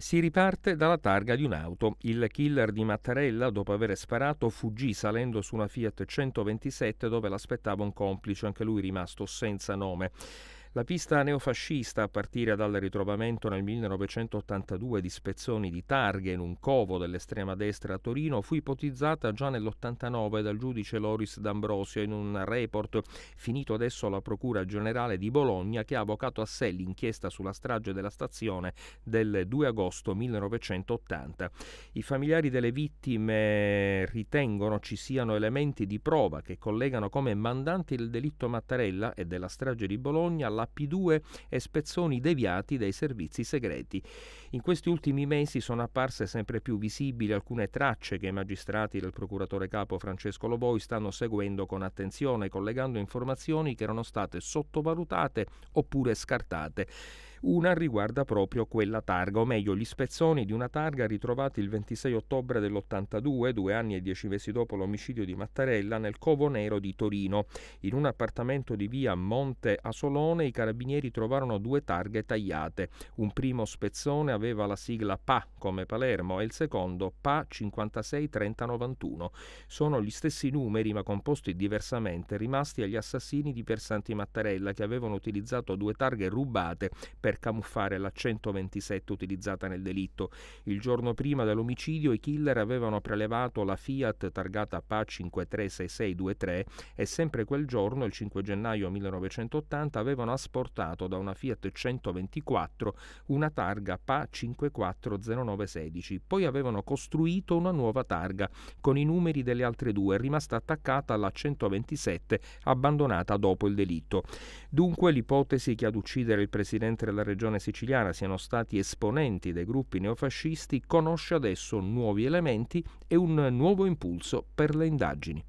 Si riparte dalla targa di un'auto. Il killer di Mattarella, dopo aver sparato, fuggì salendo su una Fiat 127 dove l'aspettava un complice, anche lui rimasto senza nome. La pista neofascista, a partire dal ritrovamento nel 1982 di spezzoni di targhe in un covo dell'estrema destra a Torino, fu ipotizzata già nell'89 dal giudice Loris D'Ambrosio in un report finito adesso alla Procura Generale di Bologna che ha avvocato a sé l'inchiesta sulla strage della stazione del 2 agosto 1980. I familiari delle vittime ritengono ci siano elementi di prova che collegano come mandanti del delitto Mattarella e della strage di Bologna alla P2 e spezzoni deviati dai servizi segreti. In questi ultimi mesi sono apparse sempre più visibili alcune tracce che i magistrati del procuratore capo Francesco Loboi stanno seguendo con attenzione, collegando informazioni che erano state sottovalutate oppure scartate. Una riguarda proprio quella targa, o meglio gli spezzoni di una targa ritrovati il 26 ottobre dell'82, due anni e dieci mesi dopo l'omicidio di Mattarella, nel Covo Nero di Torino. In un appartamento di via Monte a Solone i carabinieri trovarono due targhe tagliate. Un primo spezzone aveva la sigla PA come Palermo e il secondo PA 563091. Sono gli stessi numeri ma composti diversamente rimasti agli assassini di Persanti Mattarella che avevano utilizzato due targhe rubate per per camuffare la 127 utilizzata nel delitto. Il giorno prima dell'omicidio i killer avevano prelevato la Fiat targata PA536623 e sempre quel giorno, il 5 gennaio 1980, avevano asportato da una Fiat 124 una targa PA540916. Poi avevano costruito una nuova targa con i numeri delle altre due, rimasta attaccata alla 127 abbandonata dopo il delitto. Dunque l'ipotesi che ad uccidere il presidente della della regione siciliana siano stati esponenti dei gruppi neofascisti conosce adesso nuovi elementi e un nuovo impulso per le indagini.